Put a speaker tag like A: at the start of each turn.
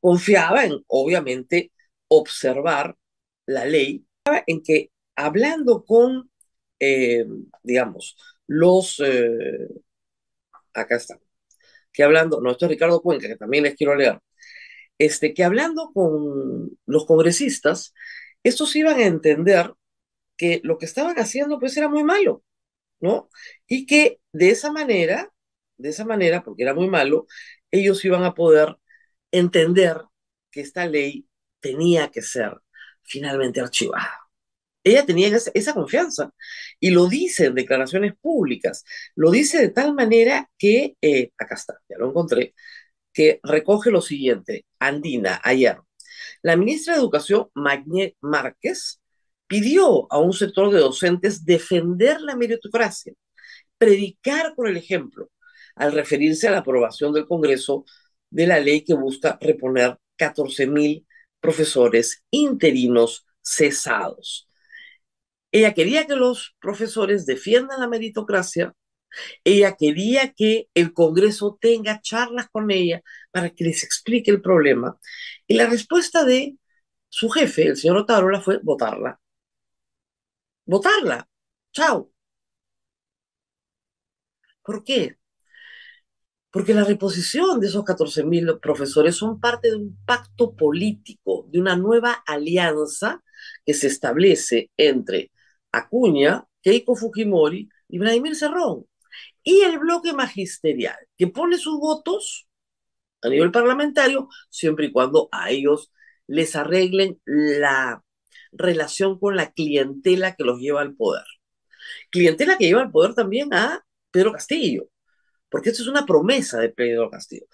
A: Confiaba en, obviamente, observar la ley, en que hablando con, eh, digamos, los... Eh, acá están que hablando, no, esto es Ricardo Cuenca, que también les quiero leer, este, que hablando con los congresistas, estos iban a entender que lo que estaban haciendo pues era muy malo, ¿no? Y que de esa manera, de esa manera, porque era muy malo, ellos iban a poder entender que esta ley tenía que ser finalmente archivada. Ella tenía esa, confianza y lo dice en declaraciones públicas, lo dice de tal manera que, eh, acá está, ya lo encontré, que recoge lo siguiente, Andina, ayer, la ministra de Educación, Magne Márquez, pidió a un sector de docentes defender la meritocracia, predicar por el ejemplo, al referirse a la aprobación del Congreso de la ley que busca reponer mil profesores interinos cesados. Ella quería que los profesores defiendan la meritocracia, ella quería que el Congreso tenga charlas con ella para que les explique el problema. Y la respuesta de su jefe, el señor Otárola, fue votarla. Votarla. Chao. ¿Por qué? Porque la reposición de esos 14.000 profesores son parte de un pacto político, de una nueva alianza que se establece entre Acuña, Keiko Fujimori y Vladimir Cerrón. Y el bloque magisterial, que pone sus votos a nivel parlamentario, siempre y cuando a ellos les arreglen la relación con la clientela que los lleva al poder. Clientela que lleva al poder también a Pedro Castillo, porque esto es una promesa de Pedro Castillo.